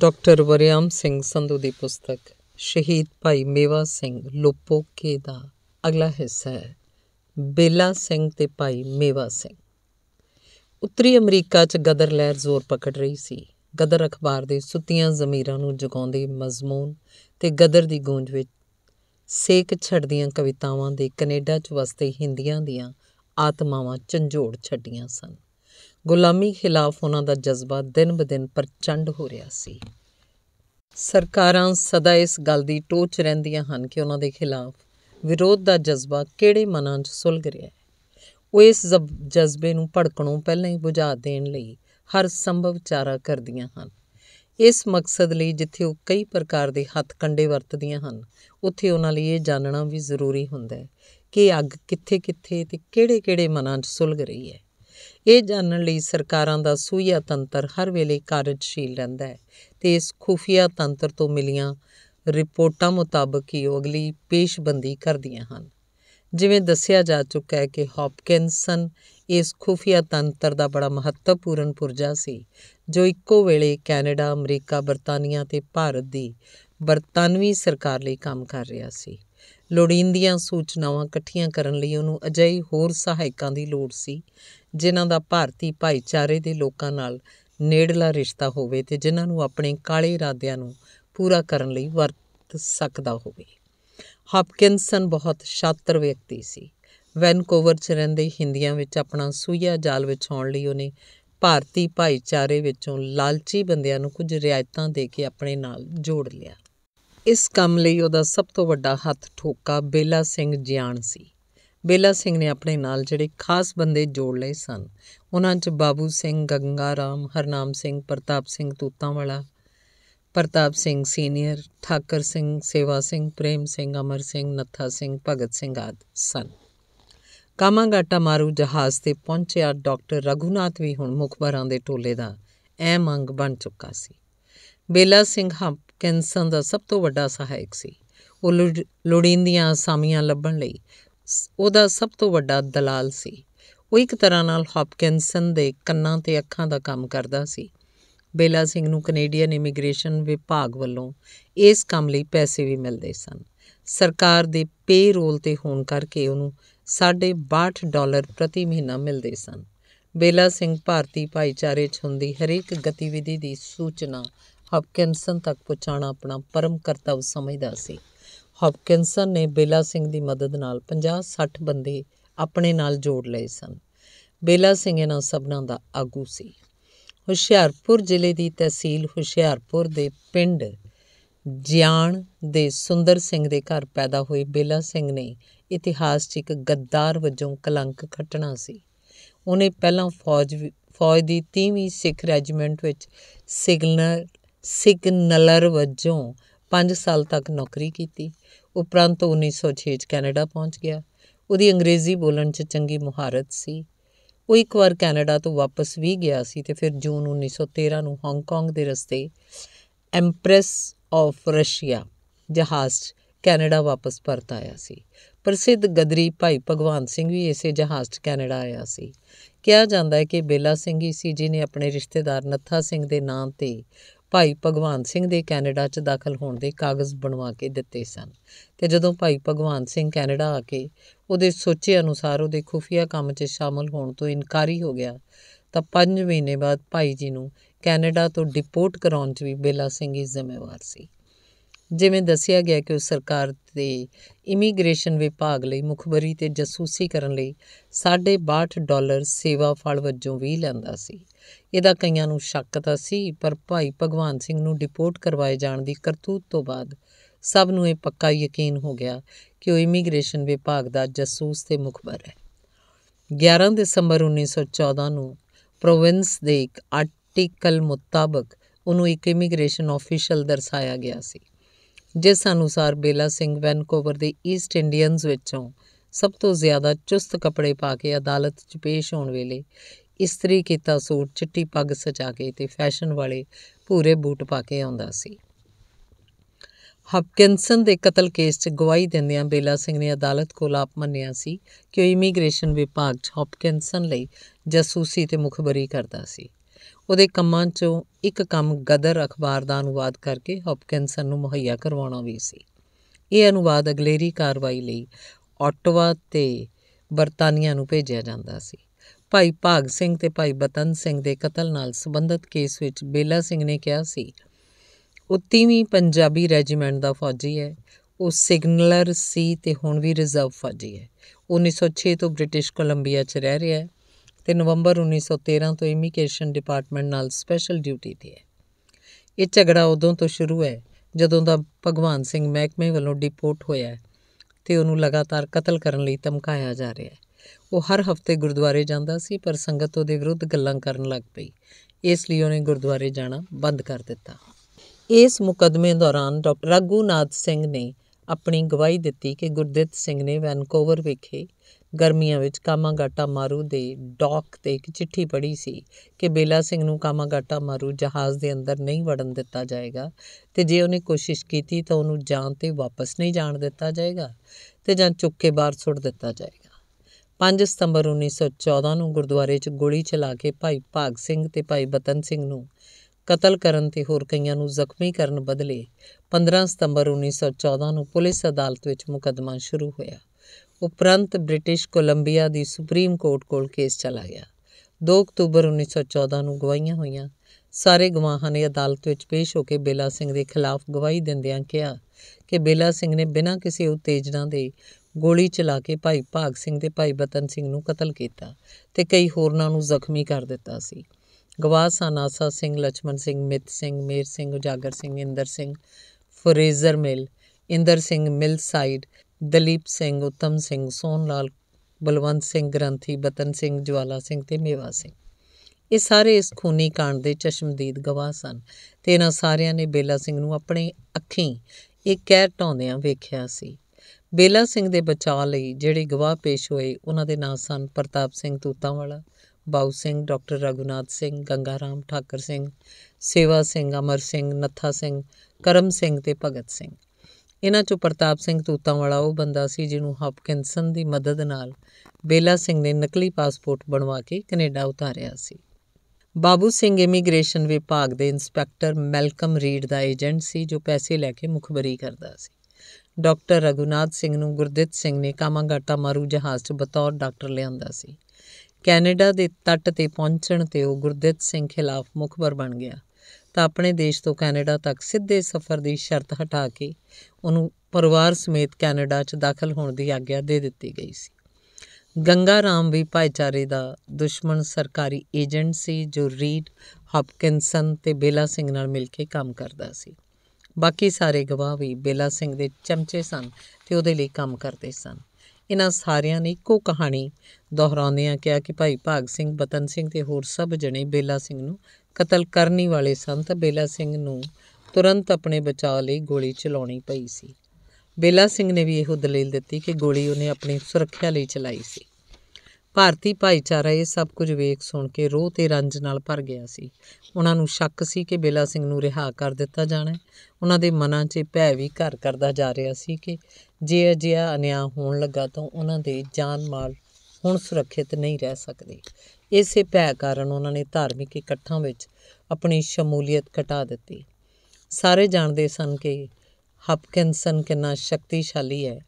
doctor Wariam Singh Sandhu ਦੀ ਪੁਸਤਕ ਸ਼ਹੀਦ ਭਾਈ ਮੇਵਾ ਸਿੰਘ ਲੋਪੋਕੇ ਦਾ ਅਗਲਾ ਹਿੱਸਾ ਹੈ ਬੇਲਾ ਸਿੰਘ ਤੇ ਭਾਈ ਮੇਵਾ ਸਿੰਘ ਉੱਤਰੀ ਅਮਰੀਕਾ 'ਚ ਗਦਰ ਲਹਿਰ ਜ਼ੋਰ ਪਕੜ ਰਹੀ ਸੀ ਗਦਰ ਅਖਬਾਰ ਦੇ ਸੁੱਤੀਆਂ ਜ਼ਮੀਰਾਂ ਨੂੰ ਜਗਾਉਂਦੇ ਮਜ਼ਮੂਨ ਤੇ ਗਦਰ ਦੀ ਗੂੰਜ ਵਿੱਚ ਸੇਕ ਛੱਡਦੀਆਂ ਕਵਿਤਾਵਾਂ ਦੇ ਕੈਨੇਡਾ 'ਚ ਵਸਦੇ ਹਿੰਦੀਆਂ ਦੀਆਂ ਆਤਮਾਵਾਂ ਝੰਜੋੜ ਛੱਡੀਆਂ ਸਨ ਗੁਲਾਮੀ ਖਿਲਾਫ ਉਹਨਾਂ ਦਾ ਜਜ਼ਬਾ ਦਿਨ ਬਦਿਨ ਪ੍ਰਚੰਡ ਹੋ ਰਿਹਾ ਸੀ ਸਰਕਾਰਾਂ ਸਦਾ ਇਸ ਗੱਲ ਦੀ ਟੋਚ ਰਹਿੰਦੀਆਂ ਹਨ ਕਿ ਉਹਨਾਂ ਦੇ ਖਿਲਾਫ ਵਿਰੋਧ ਦਾ ਜਜ਼ਬਾ ਕਿਹੜੇ ਮਨਾਂ 'ਚ ਸੁਲਗ ਰਿਹਾ ਹੈ ਉਹ ਇਸ ਜਜ਼ਬੇ ਨੂੰ ਭੜਕਣੋਂ ਪਹਿਲਾਂ ਹੀ ਬੁਝਾ ਦੇਣ ਲਈ ਹਰ ਸੰਭਵ ਚਾਰਾ ਕਰਦੀਆਂ ਹਨ ਇਸ ਮਕਸਦ ਲਈ ਜਿੱਥੇ ਉਹ ਕਈ ਪ੍ਰਕਾਰ ਦੇ ਹੱਥ ਕੰਡੇ ਵਰਤਦੀਆਂ ਹਨ ਉੱਥੇ ਉਹਨਾਂ ਲਈ ਇਹ ਜਾਣਨਾ ਵੀ ਜ਼ਰੂਰੀ ਹੁੰਦਾ ਹੈ ਕਿ ਅੱਗ ਕਿੱਥੇ-ਕਿੱਥੇ ਤੇ ਕਿਹੜੇ-ਕਿਹੜੇ ਮਨਾਂ 'ਚ ਸੁਲਗ ਰਹੀ ਹੈ ਇਹ ਜਾਣਨ ਲਈ ਸਰਕਾਰਾਂ ਦਾ ਸੂਈਆ ਤੰਤਰ ਹਰ ਵੇਲੇ ਕਾਰਜਸ਼ੀਲ ਰਹਿੰਦਾ ਹੈ ਤੇ ਇਸ ਖੁਫੀਆ ਤੰਤਰ ਤੋਂ ਮਿਲੀਆਂ ਰਿਪੋਰਟਾਂ ਮੁਤਾਬਕ ਹੀ ਉਹ ਅਗਲੀ ਪੇਸ਼ਬੰਦੀ ਕਰਦੀਆਂ ਹਨ ਜਿਵੇਂ ਦੱਸਿਆ ਜਾ ਚੁੱਕਾ ਹੈ ਕਿ ਹੌਪਕਿੰਸਨ ਇਸ ਖੁਫੀਆ ਤੰਤਰ ਦਾ ਬੜਾ ਮਹੱਤਵਪੂਰਨ ਪੁਰਜਾ ਸੀ ਜੋ ਇੱਕੋ ਵੇਲੇ ਕੈਨੇਡਾ ਅਮਰੀਕਾ ਬਰਤਾਨੀਆ ਤੇ ਭਾਰਤ ਦੀ ਬਰਤਾਨਵੀ ਸਰਕਾਰ ਲਈ ਕੰਮ ਕਰ ਰਿਹਾ ਸੀ ਲੋੜੀਂਦੀਆਂ ਸੂਚਨਾਵਾਂ ਇਕੱਠੀਆਂ ਕਰਨ ਲਈ ਉਹਨੂੰ ਅਜਿਹੇ ਹੋਰ ਸਹਾਇਕਾਂ ਦੀ ਲੋੜ ਸੀ ਜਿਨ੍ਹਾਂ ਦਾ ਭਾਰਤੀ ਭਾਈਚਾਰੇ ਦੇ ਲੋਕਾਂ ਨਾਲ ਨੇੜਲਾ ਰਿਸ਼ਤਾ ਹੋਵੇ ਤੇ ਜਿਨ੍ਹਾਂ ਨੂੰ ਆਪਣੇ ਕਾਲੇ ਇਰਾਦਿਆਂ ਨੂੰ ਪੂਰਾ ਕਰਨ ਲਈ ਵਰਤ ਸਕਦਾ ਹੋਵੇ ਹਾਪਕਿੰਸਨ ਬਹੁਤ ਸ਼ਾਤਰ ਵਿਅਕਤੀ ਸੀ ਵੈਨਕੂਵਰ 'ਚ ਰਹਿੰਦੇ ਹਿੰਦੀਆਂ ਵਿੱਚ ਆਪਣਾ ਸੂਇਆ ਜਾਲ ਵਿਛਾਉਣ ਲਈ ਉਹਨੇ ਭਾਰਤੀ ਭਾਈਚਾਰੇ ਵਿੱਚੋਂ ਲਾਲਚੀ ਬੰਦਿਆਂ ਨੂੰ ਕੁਝ ਰਿਆਇਤਾਂ ਦੇ ਕੇ ਆਪਣੇ ਨਾਲ ਜੋੜ ਲਿਆ ਇਸ ਕੰਮ ਲਈ ਉਹਦਾ ਸਭ ਤੋਂ ਵੱਡਾ ਹੱਥ ਠੋਕਾ ਬੇਲਾ ਸਿੰਘ ਜਿਆਣ ਸੀ ਬੇਲਾ ਸਿੰਘ ਨੇ ਆਪਣੇ ਨਾਲ ਜਿਹੜੇ ਖਾਸ ਬੰਦੇ ਜੋੜ ਲਏ ਸਨ ਉਹਨਾਂ 'ਚ ਬਾਬੂ ਸਿੰਘ ਗੰਗਾ ਰਾਮ ਹਰਨਾਮ ਸਿੰਘ ਪ੍ਰਤਾਪ ਸਿੰਘ ਤੂਤਾਂਵਾਲਾ ਪ੍ਰਤਾਪ ਸਿੰਘ ਸੀਨੀਅਰ ਠਾਕਰ ਸਿੰਘ ਸੇਵਾ ਸਿੰਘ ਪ੍ਰੇਮ ਸਿੰਘ ਅਮਰ ਸਿੰਘ ਨੱਥਾ ਸਿੰਘ ਭਗਤ ਸਿੰਘ ਆਦਿ ਸਨ ਕਾਮਾਗਾਟਾ ਮਾਰੂ ਜਹਾਜ਼ ਤੇ ਪਹੁੰਚਿਆ ਡਾਕਟਰ ਰਘੂਨਾਥ ਵੀ ਹੁਣ ਮੁਖਬਰਾਂ ਦੇ ਟੋਲੇ ਦਾ ਐ ਮੰਗ ਬਣ ਚੁੱਕਾ ਸੀ ਬੇਲਾ ਸਿੰਘ ਕੈਂਸਰ ਦਾ ਸਭ ਤੋਂ ਵੱਡਾ ਸਹਾਇਕ ਸੀ ਉਹ ਲੋੜੀਂਦੀਆਂ ਆਸਾਮੀਆਂ ਲੱਭਣ ਲਈ ਉਹਦਾ ਸਭ ਤੋਂ ਵੱਡਾ ਦਲਾਲ ਸੀ ਉਹ ਇੱਕ ਤਰ੍ਹਾਂ ਨਾਲ ਹਾਪਕਿੰਸਨ ਦੇ ਕੰਨਾਂ ਤੇ ਅੱਖਾਂ ਦਾ ਕੰਮ ਕਰਦਾ ਸੀ ਬੇਲਾ ਸਿੰਘ ਨੂੰ ਕੈਨੇਡੀਅਨ ਇਮੀਗ੍ਰੇਸ਼ਨ ਵਿਭਾਗ ਵੱਲੋਂ ਇਸ ਕੰਮ ਲਈ ਪੈਸੇ ਵੀ ਮਿਲਦੇ ਸਨ ਸਰਕਾਰ ਦੇ ਪੇ ਰੋਲ ਤੇ ਹੋਣ ਕਰਕੇ ਉਹਨੂੰ 62 ਡਾਲਰ ਪ੍ਰਤੀ ਮਹੀਨਾ ਮਿਲਦੇ ਸਨ ਬੇਲਾ ਸਿੰਘ ਭਾਰਤੀ ਭਾਈਚਾਰੇ 'ਚ ਹੁੰਦੀ ਹਰੇਕ ਗਤੀਵਿਧੀ ਦੀ ਸੂਚਨਾ ਹਾਪਕਿੰਸਨ ਤੱਕ ਪਹੁੰਚਾਉਣਾ ਆਪਣਾ ਪਰਮ ਕਰਤੱਵ ਸਮਝਦਾ ਸੀ ਹਾਪਕਿੰਸਨ ਨੇ ਬੇਲਾ ਸਿੰਘ ਦੀ ਮਦਦ ਨਾਲ 50-60 ਬੰਦੇ ਆਪਣੇ ਨਾਲ ਜੋੜ ਲਏ ਸਨ ਬੇਲਾ ਸਿੰਘ ਇਹਨਾਂ ਸਭਨਾਂ ਦਾ ਆਗੂ ਸੀ ਹੁਸ਼ਿਆਰਪੁਰ ਜ਼ਿਲ੍ਹੇ ਦੀ ਤਹਿਸੀਲ ਹੁਸ਼ਿਆਰਪੁਰ ਦੇ ਪਿੰਡ ਜਿਆਣ ਦੇ ਸੁੰਦਰ ਸਿੰਘ ਦੇ ਘਰ ਪੈਦਾ ਹੋਏ ਬੇਲਾ ਸਿੰਘ ਨੇ ਇਤਿਹਾਸ 'ਚ ਇੱਕ ਗੱਦਾਰ ਵਜੋਂ ਕਲੰਕ ਖੱਟਣਾ ਸੀ ਉਹਨੇ ਪਹਿਲਾਂ ਫੌਜ ਫੌਜ ਦੀ 30ਵੀਂ ਸਿੱਖ ਰੈਜੀਮੈਂਟ ਵਿੱਚ ਸਿਗਨਲ ਸਿਗਨਲਰ ਵਜੋਂ 5 ਸਾਲ ਤੱਕ ਨੌਕਰੀ ਕੀਤੀ ਉਪਰੰਤ 1906 ਚ ਕੈਨੇਡਾ ਪਹੁੰਚ ਗਿਆ ਉਹਦੀ ਅੰਗਰੇਜ਼ੀ ਬੋਲਣ 'ਚ ਚੰਗੀ ਮੁਹਾਰਤ ਸੀ ਉਹ ਇੱਕ ਵਾਰ ਕੈਨੇਡਾ ਤੋਂ ਵਾਪਸ ਵੀ ਗਿਆ ਸੀ ਤੇ ਫਿਰ ਜੂਨ 1913 ਨੂੰ ਹਾਂਗਕਾਂਗ ਦੇ ਰਸਤੇ ਐਮਪ੍ਰੈਸ ਆਫ ਰਸ਼ੀਆ ਜਹਾਜ਼ ਕੈਨੇਡਾ ਵਾਪਸ ਪਰਤ ਆਇਆ ਸੀ ਪ੍ਰਸਿੱਧ ਗਦਰੀ ਭਾਈ ਭਗਵਾਨ ਸਿੰਘ ਵੀ ਇਸੇ ਜਹਾਜ਼ 'ਚ ਕੈਨੇਡਾ ਆਇਆ ਸੀ ਕਿਹਾ ਜਾਂਦਾ ਹੈ ਕਿ ਬੇਲਾ ਸਿੰਘ ਹੀ ਸੀ ਜਿਨੇ ਆਪਣੇ ਰਿਸ਼ਤੇਦਾਰ ਨੱਥਾ ਸਿੰਘ ਦੇ ਨਾਂ ਤੇ ਭਾਈ ਭਗਵਾਨ ਸਿੰਘ ਦੇ ਕੈਨੇਡਾ 'ਚ ਦਾਖਲ ਹੋਣ ਦੇ ਕਾਗਜ਼ ਬਣਵਾ ਕੇ ਦਿੱਤੇ ਸਨ ਤੇ ਜਦੋਂ ਭਾਈ ਭਗਵਾਨ ਸਿੰਘ ਕੈਨੇਡਾ ਆ ਕੇ ਉਹਦੇ ਸੋਚੇ ਅਨੁਸਾਰ ਉਹਦੇ ਖੁਫੀਆ ਕੰਮ 'ਚ ਸ਼ਾਮਲ ਹੋਣ ਤੋਂ ਇਨਕਾਰੀ ਹੋ ਗਿਆ ਤਾਂ 5 ਮਹੀਨੇ ਬਾਅਦ ਭਾਈ ਜੀ ਨੂੰ ਕੈਨੇਡਾ ਤੋਂ ਡਿਪੋਰਟ ਕਰਾਉਣ 'ਚ ਵੀ ਬੇਲਾ ਸਿੰਘ ਹੀ ਜ਼ਿੰਮੇਵਾਰ ਸੀ ਜਿਵੇਂ ਦੱਸਿਆ ਗਿਆ ਕਿ ਉਹ ਸਰਕਾਰ ਦੇ ਇਮੀਗ੍ਰੇਸ਼ਨ ਵਿਭਾਗ ਲਈ ਮੁਖਬਰੀ ਤੇ ਜਾਸੂਸੀ ਕਰਨ ਲਈ 62 ਡਾਲਰ ਸੇਵਾ ਫਲ ਵਜੋਂ ਵੀ ਲੈਂਦਾ ਸੀ ਇਹਦਾ ਕਈਆਂ ਨੂੰ ਸ਼ੱਕ ਤਾਂ ਸੀ ਪਰ ਭਾਈ ਭਗਵਾਨ ਸਿੰਘ ਨੂੰ ਡਿਪੋਰਟ ਕਰਵਾਏ ਜਾਣ ਦੀ ਕਰਤੂਤ ਤੋਂ ਬਾਅਦ ਸਭ ਨੂੰ ਇਹ ਪੱਕਾ ਯਕੀਨ ਹੋ ਗਿਆ ਕਿ ਉਹ ਇਮੀਗ੍ਰੇਸ਼ਨ ਵਿਭਾਗ ਦਾ ਜਾਸੂਸ ਤੇ ਮੁਖਬਰ ਹੈ 11 ਦਸੰਬਰ 1914 ਨੂੰ ਪ੍ਰੋਵਿੰਸ ਦੇ ਇੱਕ ਆਰਟੀਕਲ ਮੁਤਾਬਕ ਉਹਨੂੰ ਇੱਕ ਇਮੀਗ੍ਰੇਸ਼ਨ ਆਫੀਸ਼ੀਅਲ ਦਰਸਾਇਆ ਗਿਆ ਸੀ ਜਿਸ ਅਨੁਸਾਰ ਬੇਲਾ ਸਿੰਘ ਵੈਨਕੂਵਰ ਦੇ ਈਸਟ ਇੰਡੀਅਨਸ ਵਿੱਚੋਂ ਸਭ ਤੋਂ ਜ਼ਿਆਦਾ ਚੁਸਤ ਕੱਪੜੇ ਪਾ ਕੇ ਅਦਾਲਤ 'ਚ ਪੇਸ਼ ਹੋਣ ਵੇਲੇ ਇਸਤਰੀ ਕੀਤਾ ਸੂਟ ਚਿੱਟੀ ਪੱਗ ਸਜਾ ਕੇ ਤੇ ਫੈਸ਼ਨ ਵਾਲੇ ਭੂਰੇ ਬੂਟ ਪਾ ਕੇ ਆਉਂਦਾ ਸੀ ਹਪਕਿੰਸਨ ਦੇ ਕਤਲ ਕੇਸ 'ਚ ਗਵਾਹੀ ਦਿੰਦਿਆਂ ਬੇਲਾ ਸਿੰਘ ਨੇ ਅਦਾਲਤ ਕੋਲ ਆਪ ਮੰਨਿਆ ਸੀ ਕਿ ਉਹ ਇਮੀਗ੍ਰੇਸ਼ਨ ਵਿਭਾਗ 'ਚ ਹਪਕਿੰਸਨ ਲਈ ਜਾਸੂਸੀ ਤੇ ਮੁਖਬਰੀ ਕਰਦਾ ਸੀ ਉਹਦੇ ਕੰਮਾਂ 'ਚੋਂ ਇੱਕ ਕੰਮ ਗਦਰ ਅਖਬਾਰ ਦਾ ਅਨੁਵਾਦ ਕਰਕੇ ਹਪਕਿੰਸਨ ਨੂੰ ਮੁਹੱਈਆ ਕਰਵਾਉਣਾ ਵੀ ਸੀ ਇਹ ਅਨੁਵਾਦ ਅਗਲੇਰੀ ਕਾਰਵਾਈ ਲਈ ਆਟਵਾ ਤੇ ਬਰਤਾਨੀਆ ਨੂੰ ਭੇਜਿਆ ਜਾਂਦਾ ਸੀ ਭਾਈ ਭਾਗ ਸਿੰਘ ਤੇ ਭਾਈ ਬਤਨ ਸਿੰਘ ਦੇ ਕਤਲ ਨਾਲ ਸੰਬੰਧਿਤ ਕੇਸ ਵਿੱਚ ਬੇਲਾ ਸਿੰਘ ਨੇ ਕਿਹਾ ਸੀ ਉਹ 30ਵੀਂ ਪੰਜਾਬੀ ਰੈਜੀਮੈਂਟ ਦਾ ਫੌਜੀ ਹੈ ਉਹ ਸਿਗਨਲਰ ਸੀ ਤੇ ਹੁਣ ਵੀ ਰਿਜ਼ਰਵ ਫੌਜੀ ਹੈ 1906 ਤੋਂ ਬ੍ਰਿਟਿਸ਼ ਕੋਲੰਬੀਆ 'ਚ ਰਹਿ ਰਿਹਾ ਹੈ ਤੇ ਨਵੰਬਰ 1913 ਤੋਂ ਇਮੀਗ੍ਰੇਸ਼ਨ ਡਿਪਾਰਟਮੈਂਟ ਨਾਲ ਸਪੈਸ਼ਲ ਡਿਊਟੀ ਤੇ ਹੈ ਇਹ ਝਗੜਾ ਉਦੋਂ ਤੋਂ ਸ਼ੁਰੂ ਹੈ ਜਦੋਂ ਦਾ ਭਗਵਾਨ ਸਿੰਘ ਮਹਿਕਮੇ ਵੱਲੋਂ ਡਿਪੋਰਟ ਹੋਇਆ ਤੇ ਉਹਨੂੰ ਲਗਾਤਾਰ ਕਤਲ ਕਰਨ ਲਈ ਧਮਕਾਇਆ ਜਾ ਰਿਹਾ ਹੈ ਉਹ ਹਰ ਹਫਤੇ ਗੁਰਦੁਆਰੇ ਜਾਂਦਾ ਸੀ ਪਰ ਸੰਗਤ ਉਹਦੇ ਵਿਰੁੱਧ ਗੱਲਾਂ ਕਰਨ ਲੱਗ ਪਈ ਇਸ ਲਈ ਉਹਨੇ ਗੁਰਦੁਆਰੇ ਜਾਣਾ ਬੰਦ ਕਰ ਦਿੱਤਾ ਇਸ ਮੁਕਦਮੇ ਦੌਰਾਨ ਡਾਕਟਰ ਰਗੂਨਾਥ ਸਿੰਘ ਨੇ ਆਪਣੀ ਗਵਾਹੀ ਦਿੱਤੀ ਕਿ ਗੁਰਦਿੱਤ ਸਿੰਘ ਨੇ ਵੈਨਕੂਵਰ ਵਿਖੇ ਗਰਮੀਆਂ ਵਿੱਚ ਕਾਮਾਗਾਟਾ ਮਾਰੂ ਦੇ ਡਾਕ ਤੇ ਇੱਕ ਚਿੱਠੀ ਪੜ੍ਹੀ ਸੀ ਕਿ ਬੇਲਾ ਸਿੰਘ ਨੂੰ ਕਾਮਾਗਾਟਾ ਮਾਰੂ ਜਹਾਜ਼ ਦੇ ਅੰਦਰ ਨਹੀਂ ਵੜਨ ਦਿੱਤਾ ਜਾਏਗਾ ਤੇ ਜੇ ਉਹਨੇ ਕੋਸ਼ਿਸ਼ ਕੀਤੀ ਤਾਂ ਉਹਨੂੰ ਜਾਨ ਤੇ ਵਾਪਸ ਨਹੀਂ ਜਾਣ ਦਿੱਤਾ ਜਾਏਗਾ ਤੇ ਜਾਂ ਚੁੱਕ ਕੇ ਬਾਹਰ ਸੁੱਟ ਦਿੱਤਾ ਜਾਏਗਾ 5 ਸਤੰਬਰ 1914 ਨੂੰ ਗੁਰਦੁਆਰੇ 'ਚ ਗੋਲੀ ਚਲਾ ਕੇ ਭਾਈ ਭਾਗ ਸਿੰਘ ਤੇ ਭਾਈ ਬਤਨ ਸਿੰਘ ਨੂੰ ਕਤਲ ਕਰਨ ਤੇ ਹੋਰ ਕਈਆਂ ਨੂੰ ਜ਼ਖਮੀ ਕਰਨ ਬਦਲੇ 15 ਸਤੰਬਰ 1914 ਨੂੰ ਪੁਲਿਸ ਅਦਾਲਤ ਵਿੱਚ ਮੁਕਦਮਾ ਸ਼ੁਰੂ ਹੋਇਆ ਉਪਰੰਤ ਬ੍ਰਿਟਿਸ਼ ਕੋਲੰਬੀਆ ਦੀ ਸੁਪਰੀਮ ਕੋਰਟ ਕੋਲ ਕੇਸ ਚਲਾ ਗਿਆ 2 ਅਕਤੂਬਰ 1914 ਨੂੰ ਗਵਾਹੀਆਂ ਹੋਈਆਂ ਸਾਰੇ ਗਵਾਹਾਂ ਨੇ ਅਦਾਲਤ ਵਿੱਚ ਪੇਸ਼ ਹੋ ਕੇ ਬੇਲਾ ਸਿੰਘ ਦੇ ਖਿਲਾਫ ਗਵਾਹੀ ਦਿੰਦਿਆਂ ਕਿਹਾ ਕਿ ਬੇਲਾ ਸਿੰਘ ਨੇ ਬਿਨਾਂ ਕਿਸੇ ਉਤੇਜਨਾ ਦੇ ਗੋਲੀ ਚਲਾ ਕੇ ਭਾਈ ਭਾਗ ਸਿੰਘ ਤੇ ਭਾਈ ਬਤਨ ਸਿੰਘ ਨੂੰ ਕਤਲ ਕੀਤਾ ਤੇ ਕਈ ਹੋਰਨਾਂ ਨੂੰ ਜ਼ਖਮੀ ਕਰ ਦਿੱਤਾ ਸੀ ਗਵਾਹ ਆਸਾ Singh Lachhman Singh ਮਿੱਤ Singh Mer Singh Ujagar Singh Inder Singh Fraser mill Inder Singh Millside Dalip Singh Uttam Singh ਸੋਨ ਲਾਲ ਬਲਵੰਤ ਸਿੰਘ ਗ੍ਰੰਥੀ ਬਤਨ ਸਿੰਘ ਜਵਾਲਾ ਸਿੰਘ ਤੇ ਮੇਵਾ ਸਿੰਘ ਇਹ ਸਾਰੇ ਇਸ ਖੂਨੀ ਕਾਂਡ ਦੇ ਚਸ਼ਮਦੀਦ ਗਵਾਹ ਸਨ ਤੇ ਇਹਨਾਂ ਸਾਰਿਆਂ ਨੇ ਬੇਲਾ ਸਿੰਘ ਨੂੰ ਆਪਣੇ ਅੱਖੀਂ ਇਹ ਕਹਿਰ ਟਾਉਂਦਿਆਂ ਵੇਖਿਆ ਸੀ ਬੇਲਾ ਸਿੰਘ ਦੇ ਬਚਾਅ ਲਈ ਜਿਹੜੇ ਗਵਾਹ ਪੇਸ਼ ਹੋਏ ਉਹਨਾਂ ਦੇ ਨਾਂ ਸਨ ਪ੍ਰਤਾਪ ਸਿੰਘ ਤੂਤਾਂਵਾਲਾ ਬਾਉ ਸਿੰਘ ਡਾਕਟਰ ਰਗੁਨਾਥ ਸਿੰਘ ਗੰਗਾ ਰਾਮ ਠਾਕਰ ਸਿੰਘ ਸੇਵਾ ਸਿੰਘ ਅਮਰ ਸਿੰਘ ਨੱਥਾ ਸਿੰਘ ਕਰਮ ਸਿੰਘ ਤੇ ਭਗਤ ਸਿੰਘ ਇਹਨਾਂ ਚੋਂ ਪ੍ਰਤਾਪ ਸਿੰਘ ਤੂਤਾਂਵਾਲਾ ਉਹ ਬੰਦਾ ਸੀ ਜਿਹਨੂੰ ਹਾਪਕਿੰਸਨ ਦੀ ਮਦਦ ਨਾਲ ਬੇਲਾ ਸਿੰਘ ਨੇ ਨਕਲੀ ਪਾਸਪੋਰਟ ਬਣਵਾ ਕੇ ਕੈਨੇਡਾ ਉਤਾਰਿਆ ਸੀ ਬਾਬੂ ਸਿੰਘ ਇਮੀਗ੍ਰੇਸ਼ਨ ਵਿਭਾਗ ਦੇ ਇਨਸਪੈਕਟਰ ਮੈਲਕਮ ਰੀਡ ਦਾ ਏਜੰਟ ਸੀ ਜੋ ਪੈਸੇ ਲੈ ਕੇ ਮੁਖਬਰੀ ਕਰਦਾ ਸੀ ਡਾਕਟਰ ਰਗੁਨਾਥ ਸਿੰਘ ਨੂੰ ਗੁਰਦਿੱਤ ਸਿੰਘ ਨੇ ਕਾਮਾਗਾਟਾ ਮਾਰੂ ਜਹਾਜ਼ 'ਚ ਬਤੌਰ ਡਾਕਟਰ ਲਿਆਂਦਾ ਸੀ ਕੈਨੇਡਾ ਦੇ ਤੱਟ ਤੇ ਪਹੁੰਚਣ ਤੇ ਉਹ ਗੁਰਦਿੱਤ ਸਿੰਘ ਖਿਲਾਫ ਮੁਖਬਰ ਬਣ ਗਿਆ ਤਾਂ ਆਪਣੇ ਦੇਸ਼ ਤੋਂ ਕੈਨੇਡਾ ਤੱਕ ਸਿੱਧੇ ਸਫ਼ਰ ਦੀ ਸ਼ਰਤ ਹਟਾ ਕੇ ਉਹਨੂੰ ਪਰਿਵਾਰ ਸਮੇਤ ਕੈਨੇਡਾ 'ਚ ਦਾਖਲ ਹੋਣ ਦੀ ਆਗਿਆ ਦੇ ਦਿੱਤੀ ਗਈ ਸੀ ਗੰਗਾ ਰਾਮ ਵੀ ਭਾਈਚਾਰੇ ਦਾ ਦੁਸ਼ਮਣ ਸਰਕਾਰੀ ਏਜੰਟ ਸੀ ਜੋ ਰੀਡ ਹਾਪਕਿੰਸਨ ਤੇ ਬੇਲਾ ਸਿੰਘ ਨਾਲ ਮਿਲ ਕੇ ਕੰਮ ਕਰਦਾ ਸੀ ਬਾਕੀ ਸਾਰੇ ਗਵਾਹ ਵੀ ਬੇਲਾ ਸਿੰਘ ਦੇ ਚਮਚੇ ਸਨ ਤੇ ਉਹਦੇ ਲਈ ਕੰਮ ਕਰਦੇ ਸਨ ਇਹਨਾਂ ਸਾਰਿਆਂ ਨੇ ਇੱਕੋ ਕਹਾਣੀ ਦੁਹਰਾਉਂਦਿਆਂ ਕਿਹਾ ਕਿ ਭਾਈ ਭਾਗ ਸਿੰਘ ਬਤਨ ਸਿੰਘ ਤੇ ਹੋਰ ਸਭ ਜਣੇ ਬੇਲਾ ਸਿੰਘ ਨੂੰ ਕਤਲ ਕਰਨੀ ਵਾਲੇ ਸਨ ਤਾਂ ਬੇਲਾ ਸਿੰਘ ਨੂੰ ਤੁਰੰਤ ਆਪਣੇ ਬਚਾਅ ਲਈ ਗੋਲੀ ਚਲਾਉਣੀ ਪਈ ਸੀ ਬੇਲਾ ਸਿੰਘ ਨੇ ਵੀ ਇਹੋ ਦਲੀਲ ਦਿੱਤੀ ਕਿ ਗੋਲੀ ਉਹਨੇ ਆਪਣੀ ਸੁਰੱਖਿਆ ਲਈ ਚਲਾਈ ਸੀ ਭਾਰਤੀ ਭਾਈਚਾਰਾ ਇਹ ਸਭ ਕੁਝ ਵੇਖ ਸੁਣ ਕੇ ਰੋਹ ਤੇ ਰੰਜ ਨਾਲ ਭਰ ਗਿਆ ਸੀ ਉਹਨਾਂ ਨੂੰ ਸ਼ੱਕ ਸੀ ਕਿ ਬੇਲਾ ਸਿੰਘ ਨੂੰ ਰਿਹਾ ਕਰ ਦਿੱਤਾ ਜਾਣਾ ਉਹਨਾਂ ਦੇ ਮਨਾਂ 'ਚ ਭੈ ਵੀ ਘਰ ਕਰਦਾ ਜਾ ਰਿਹਾ ਸੀ ਕਿ ਜੇ ਅਜਿਹਾ ਅਨਿਆਂ ਹੋਣ ਲੱਗਾ ਤਾਂ ਉਹਨਾਂ ਦੇ ਜਾਨ ਮਾਲ ਹੁਣ ਸੁਰੱਖਿਅਤ ਨਹੀਂ ਰਹਿ ਸਕਦੇ ਇਸੇ ਭੈ ਕਾਰਨ ਉਹਨਾਂ ਨੇ ਧਾਰਮਿਕ ਇਕੱਠਾਂ ਵਿੱਚ ਆਪਣੀ ਸ਼ਮੂਲੀਅਤ ਘਟਾ ਦਿੱਤੀ ਸਾਰੇ ਜਾਣਦੇ ਸਨ ਕਿ ਹਪਕਿੰਸਨ ਕਿੰਨਾ ਸ਼ਕਤੀਸ਼ਾਲੀ ਹੈ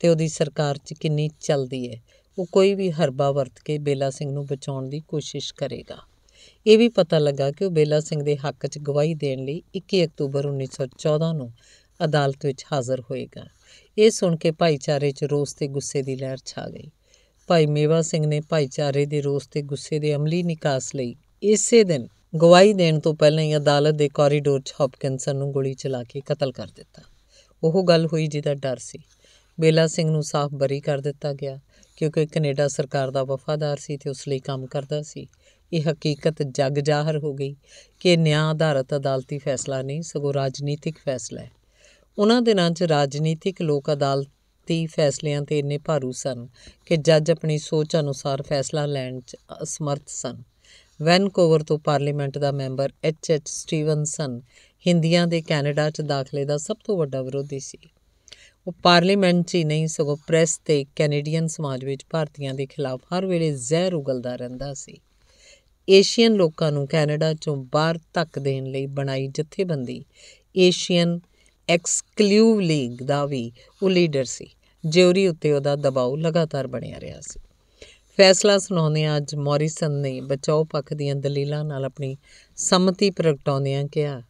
ਤੇ ਉਹਦੀ ਸਰਕਾਰ 'ਚ ਕਿੰਨੀ ਚੱਲਦੀ ਹੈ ਉਹ ਕੋਈ ਵੀ ਹਰਬਾ ਵਰਤ ਕੇ ਬੇਲਾ ਸਿੰਘ ਨੂੰ ਬਚਾਉਣ ਦੀ ਕੋਸ਼ਿਸ਼ ਕਰੇਗਾ ਇਹ ਵੀ ਪਤਾ ਲੱਗਾ ਕਿ ਉਹ ਬੇਲਾ ਸਿੰਘ ਦੇ ਹੱਕ 'ਚ ਗਵਾਹੀ ਦੇਣ ਲਈ 21 ਅਕਤੂਬਰ 1914 ਨੂੰ ਅਦਾਲਤ ਵਿੱਚ ਹਾਜ਼ਰ ਹੋਏਗਾ ਇਹ ਸੁਣ ਕੇ ਭਾਈਚਾਰੇ 'ਚ ਰੋਸ ਤੇ ਗੁੱਸੇ ਦੀ ਲਹਿਰ ਛਾ ਗਈ ਭਾਈ ਮੇਵਾ ਸਿੰਘ ਨੇ ਭਾਈਚਾਰੇ ਦੇ ਰੋਸ ਤੇ ਗੁੱਸੇ ਦੇ ਅਮਲੀ ਨਿਕਾਸ ਲਈ ਇਸੇ ਦਿਨ ਗਵਾਹੀ ਦੇਣ ਤੋਂ ਪਹਿਲਾਂ ਹੀ ਅਦਾਲਤ ਦੇ ਕੋਰੀਡੋਰ 'ਚ ਹੌਪਕਿੰਸਨ ਨੂੰ ਗੋਲੀ ਚਲਾ ਕੇ ਕਤਲ ਕਰ ਦਿੱਤਾ ਉਹ ਗੱਲ ਹੋਈ ਜਿਹਦਾ ਡਰ ਸੀ ਬੇਲਾ ਸਿੰਘ ਨੂੰ ਸਾਫ਼ ਬਰੀ ਕਰ ਦਿੱਤਾ ਗਿਆ ਕਿਉਂਕਿ ਕੈਨੇਡਾ ਸਰਕਾਰ ਦਾ ਵਫਾਦਾਰ ਸੀ ਤੇ ਉਸ ਲਈ ਕੰਮ ਕਰਦਾ ਸੀ ਇਹ ਹਕੀਕਤ ਜਗ ਜਾਹਰ ਹੋ ਗਈ ਕਿ ਨਿਆਂ ਆਧਾਰਿਤ ਅਦਾਲਤੀ ਫੈਸਲਾ ਨਹੀਂ ਸਗੋਂ ਰਾਜਨੀਤਿਕ ਫੈਸਲਾ ਹੈ ਉਹਨਾਂ ਦਿਨਾਂ 'ਚ ਰਾਜਨੀਤਿਕ ਲੋਕ ਅਦਾਲਤੀ ਫੈਸਲਿਆਂ ਤੇ ਇੰਨੇ ਭਾਰੂ ਸਨ ਕਿ ਜੱਜ ਆਪਣੀ ਸੋਚ ਅਨੁਸਾਰ ਫੈਸਲਾ ਲੈਣ 'ਚ ਅਸਮਰਥ ਸਨ ਵੈਨਕੂਵਰ ਤੋਂ ਪਾਰਲੀਮੈਂਟ ਦਾ ਮੈਂਬਰ ਐਚ ਐਚ ਸਟੀਵਨਸਨ ਹਿੰਦੀਆਂ ਦੇ ਕੈਨੇਡਾ 'ਚ ਦਾਖਲੇ ਦਾ ਸਭ ਤੋਂ ਵੱਡਾ ਵਿਰੋਧੀ ਸੀ ਉਹ ਪਾਰਲੀਮੈਂਟ 'ਚ ਹੀ ਨਹੀਂ ਸਗੋਂ ਪ੍ਰੈਸ ਤੇ ਕੈਨੇਡੀਅਨ ਸਮਾਜ ਵਿੱਚ ਭਾਰਤੀਆਂ ਦੇ ਖਿਲਾਫ ਹਰ ਵੇਲੇ ਜ਼ਹਿਰ ਉਗਲਦਾ ਰਹਿੰਦਾ ਸੀ ਏਸ਼ੀਅਨ ਲੋਕਾਂ ਨੂੰ ਕੈਨੇਡਾ ਚੋਂ ਬਾਹਰ ਧੱਕ ਦੇਣ ਲਈ ਬਣਾਈ ਜਥੇਬੰਦੀ ਏਸ਼ੀਅਨ ਐਕਸਕਲੂਸਿਵ ਲੀਗ ਦਾ ਵੀ ਉਹ ਲੀਡਰ ਸੀ ਜਿਉਰੀ ਉੱਤੇ ਉਹਦਾ ਦਬਾਅ ਲਗਾਤਾਰ ਬਣਿਆ ਰਿਹਾ ਸੀ ਫੈਸਲਾ ਸੁਣਾਉਂਦੇ ਆ ਅੱਜ ਮੌਰਿਸਨ ਨੇ ਬਚਾਓ ਪੱਖ ਦੀਆਂ ਦਲੀਲਾਂ ਨਾਲ ਆਪਣੀ ਸੰਮਤੀ ਪ੍ਰਗਟਾਉਂਦਿਆਂ ਕਿਹਾ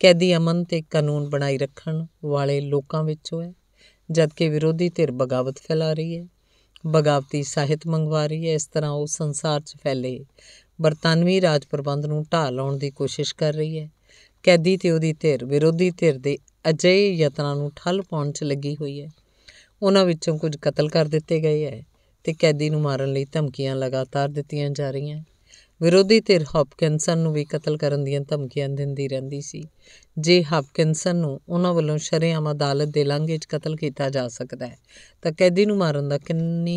ਕੈਦੀ ਅਮਨ ਤੇ ਕਾਨੂੰਨ ਬਣਾਈ ਰੱਖਣ ਵਾਲੇ ਲੋਕਾਂ ਵਿੱਚੋਂ ਹੈ ਜਦਕਿ ਵਿਰੋਧੀ ਧਿਰ ਬਗਾਵਤ ਫੈਲਾ ਰਹੀ ਹੈ ਬਗਾਵਤੀ ਸਾਹਿਤ ਮੰਗਵਾ ਰਹੀ ਹੈ ਇਸ ਤਰ੍ਹਾਂ ਉਹ ਸੰਸਾਰ 'ਚ ਫੈਲੇ ਬਰਤਾਨਵੀ ਰਾਜ ਪ੍ਰਬੰਧ ਨੂੰ ਢਾਹ ਲਾਉਣ ਦੀ ਕੋਸ਼ਿਸ਼ ਕਰ ਰਹੀ ਹੈ ਕੈਦੀ ਤੇ ਉਹਦੀ ਧਿਰ ਵਿਰੋਧੀ ਧਿਰ ਦੇ ਅਜੇ ਯਤਨਾਂ ਨੂੰ ਠੱਲ ਪਾਉਣ 'ਚ ਲੱਗੀ ਹੋਈ ਹੈ ਉਹਨਾਂ ਵਿੱਚੋਂ ਕੁਝ ਕਤਲ ਕਰ ਦਿੱਤੇ ਗਏ ਹੈ ਤੇ ਕੈਦੀ ਨੂੰ ਮਾਰਨ ਲਈ ਧਮਕੀਆਂ ਲਗਾਤਾਰ ਦਿੱਤੀਆਂ ਜਾ ਰਹੀਆਂ ਵਿਰੋਧੀ ਧਿਰ ਹਾਪਕਿੰਸਨ ਨੂੰ ਵੀ ਕਤਲ ਕਰਨ ਦੀਆਂ ਧਮਕੀਆਂ ਦਿੰਦੀ ਰਹਿੰਦੀ ਸੀ ਜੇ ਹਾਪਕਿੰਸਨ ਨੂੰ ਉਹਨਾਂ ਵੱਲੋਂ ਸ਼ਰੇਆਮ ਅਦਾਲਤ ਦੇ ਲਾਂਘੇ 'ਚ ਕਤਲ ਕੀਤਾ ਜਾ ਸਕਦਾ ਹੈ ਤਾਂ ਕੈਦੀ ਨੂੰ ਮਾਰਨ ਦਾ ਕਿੰਨੀ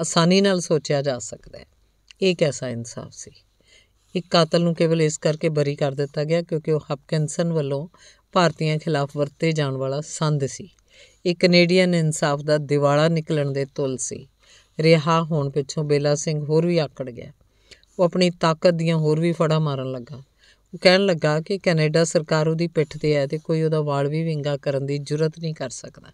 ਆਸਾਨੀ ਨਾਲ ਸੋਚਿਆ ਜਾ ਸਕਦਾ ਹੈ ਇਹ ਕਿਹਦਾ ਇਨਸਾਫ ਸੀ ਇੱਕ ਕਾਤਲ ਨੂੰ ਕੇਵਲ ਇਸ ਕਰਕੇ ਬਰੀ ਕਰ ਦਿੱਤਾ ਗਿਆ ਕਿਉਂਕਿ ਉਹ ਹਾਪਕਿੰਸਨ ਵੱਲੋਂ ਭਾਰਤੀਆਂ ਖਿਲਾਫ ਵਰਤੇ ਜਾਣ ਵਾਲਾ ਸੰਦ ਸੀ ਇਹ ਕੈਨੇਡੀਅਨ ਇਨਸਾਫ ਦਾ ਦਿਵਾਲਾ ਨਿਕਲਣ ਦੇ ਤੁਲ ਸੀ ਰਿਹਾ ਹੋਣ ਪਿੱਛੋਂ ਬੇਲਾ ਸਿੰਘ ਹੋਰ ਵੀ ਆਕੜ ਗਿਆ ਉਹ ਆਪਣੀ ਤਾਕਤ ਦੀਆਂ ਹੋਰ ਵੀ ਫੜਾ ਮਾਰਨ ਲੱਗਾ ਉਹ ਕਹਿਣ ਲੱਗਾ ਕਿ ਕੈਨੇਡਾ ਸਰਕਾਰ ਉਹਦੀ ਪਿੱਠ ਤੇ ਹੈ ਤੇ ਕੋਈ ਉਹਦਾ ਵਾਲ ਵੀ ਵਿੰਗਾ ਕਰਨ ਦੀ ਜੁਰਤ ਨਹੀਂ ਕਰ ਸਕਦਾ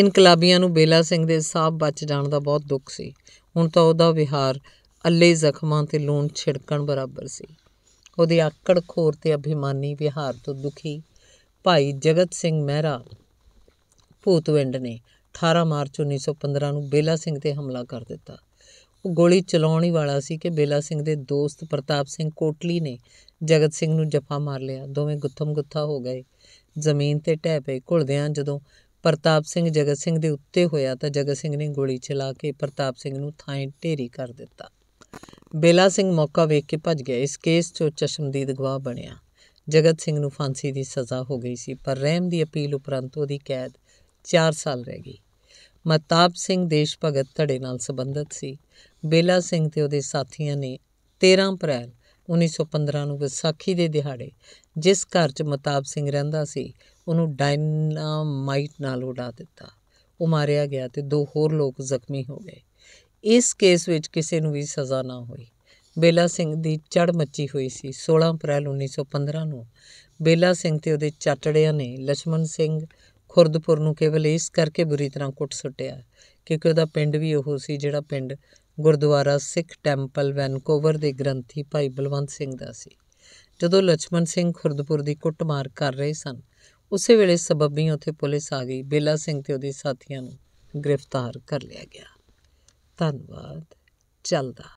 ਇਨਕਲਾਬੀਆਂ ਨੂੰ ਬੇਲਾ ਸਿੰਘ ਦੇ ਸਾਹ ਬਚ ਜਾਣ ਦਾ ਬਹੁਤ ਦੁੱਖ ਸੀ ਹੁਣ ਤਾਂ ਉਹਦਾ ਵਿਹਾਰ ਅੱਲੇ ਜ਼ਖਮਾਂ ਤੇ ਲੂਣ ਛਿੜਕਣ ਬਰਾਬਰ ਸੀ ਉਹਦੇ ਖੋਰ ਤੇ ਅਭਿਮਾਨੀ ਵਿਹਾਰ ਤੋਂ ਦੁਖੀ ਭਾਈ ਜਗਤ ਸਿੰਘ ਮਹਿਰਾ ਭੂਤਵਿੰਡ ਨੇ 18 ਮਾਰਚ 1915 ਨੂੰ ਬੇਲਾ ਸਿੰਘ ਤੇ ਹਮਲਾ ਕਰ ਦਿੱਤਾ ਉਹ ਗੋਲੀ ਚਲਾਉਣ ਹੀ ਵਾਲਾ ਸੀ ਕਿ ਬੇਲਾ ਸਿੰਘ ਦੇ ਦੋਸਤ ਪ੍ਰਤਾਪ ਸਿੰਘ ਕੋਟਲੀ ਨੇ ਜਗਤ ਸਿੰਘ ਨੂੰ ਜਫਾ ਮਾਰ ਲਿਆ ਦੋਵੇਂ ਗੁੱਥਮ ਗੁੱਥਾ ਹੋ ਗਏ ਜ਼ਮੀਨ ਤੇ ਟਹਿ ਪਏ ਘੁਲਦਿਆਂ ਜਦੋਂ ਪ੍ਰਤਾਪ ਸਿੰਘ ਜਗਤ ਸਿੰਘ ਦੇ ਉੱਤੇ ਹੋਇਆ ਤਾਂ ਜਗਤ ਸਿੰਘ ਨੇ ਗੋਲੀ ਚਲਾ ਕੇ ਪ੍ਰਤਾਪ ਸਿੰਘ ਨੂੰ ਥਾਂ ਢੇਰੀ ਕਰ ਦਿੱਤਾ ਬੇਲਾ ਸਿੰਘ ਮੌਕਾ ਵੇਖ ਕੇ ਭੱਜ ਗਿਆ ਇਸ ਕੇਸ 'ਚ ਚਸ਼ਮਦੀਦ ਗਵਾਹ ਬਣਿਆ ਜਗਤ ਸਿੰਘ ਨੂੰ ਫਾਂਸੀ ਦੀ ਸਜ਼ਾ ਹੋ ਗਈ ਸੀ ਪਰ ਰਹਿਮ ਦੀ ਅਪੀਲ ਉਪਰੰਤ ਉਹਦੀ ਕੈਦ 4 ਸਾਲ ਰਹਿ ਗਈ ਮਤਾਬ ਸਿੰਘ ਦੇਸ਼ ਭਗਤ ਧੜੇ ਨਾਲ ਸੰਬੰਧਿਤ ਸੀ ਬੇਲਾ ਸਿੰਘ ਤੇ ਉਹਦੇ ਸਾਥੀਆਂ ਨੇ 13 ਅਪ੍ਰੈਲ 1915 ਨੂੰ ਵਿਸਾਖੀ ਦੇ ਦਿਹਾੜੇ ਜਿਸ ਘਰ 'ਚ ਮਤਾਬ ਸਿੰਘ ਰਹਿੰਦਾ ਸੀ ਉਹਨੂੰ ਡਾਇਨਾਮਾਈਟ ਨਾਲ ਉਡਾ ਦਿੱਤਾ ਉਹ ਮਾਰਿਆ ਗਿਆ ਤੇ ਦੋ ਹੋਰ ਲੋਕ ਜ਼ਖਮੀ ਹੋ ਗਏ ਇਸ ਕੇਸ ਵਿੱਚ ਕਿਸੇ ਨੂੰ ਵੀ ਸਜ਼ਾ ਨਾ ਹੋਈ ਬੇਲਾ ਸਿੰਘ ਦੀ ਚੜ ਮੱਚੀ ਹੋਈ ਸੀ 16 ਅਪ੍ਰੈਲ 1915 ਨੂੰ ਬੇਲਾ ਸਿੰਘ ਤੇ ਉਹਦੇ ਚਾਟੜਿਆਂ ਨੇ ਲక్ష్మణ ਸਿੰਘ ਖੁਰਦਪੁਰ ਨੂੰ ਕੇਵਲ ਇਸ ਕਰਕੇ ਬੁਰੀ ਤਰ੍ਹਾਂ ਕੁੱਟ ਸੁੱਟਿਆ ਕਿਉਂਕਿ ਉਹਦਾ ਪਿੰਡ ਵੀ ਉਹ ਸੀ ਜਿਹੜਾ ਪਿੰਡ ਗੁਰਦੁਆਰਾ ਸਿੱਖ ਟੈਂਪਲ ਵੈਨਕੂਵਰ ਦੇ ਗ੍ਰੰਥੀ ਭਾਈ ਬਲਵੰਤ ਸਿੰਘ ਦਾ ਸੀ ਜਦੋਂ ਲਛਮਣ ਸਿੰਘ ਖੁਰਦਪੁਰ ਦੀ ਕੁੱਟਮਾਰ ਕਰ ਰਹੇ ਸਨ ਉਸੇ ਵੇਲੇ ਸਬੱਬੀ ਉੱਥੇ ਪੁਲਿਸ ਆ ਗਈ ਬੇਲਾ ਸਿੰਘ ਤੇ ਉਹਦੇ ਸਾਥੀਆਂ ਨੂੰ ਗ੍ਰਿਫਤਾਰ ਕਰ ਲਿਆ ਗਿਆ ਧੰਨਵਾਦ ਚੱਲਦਾ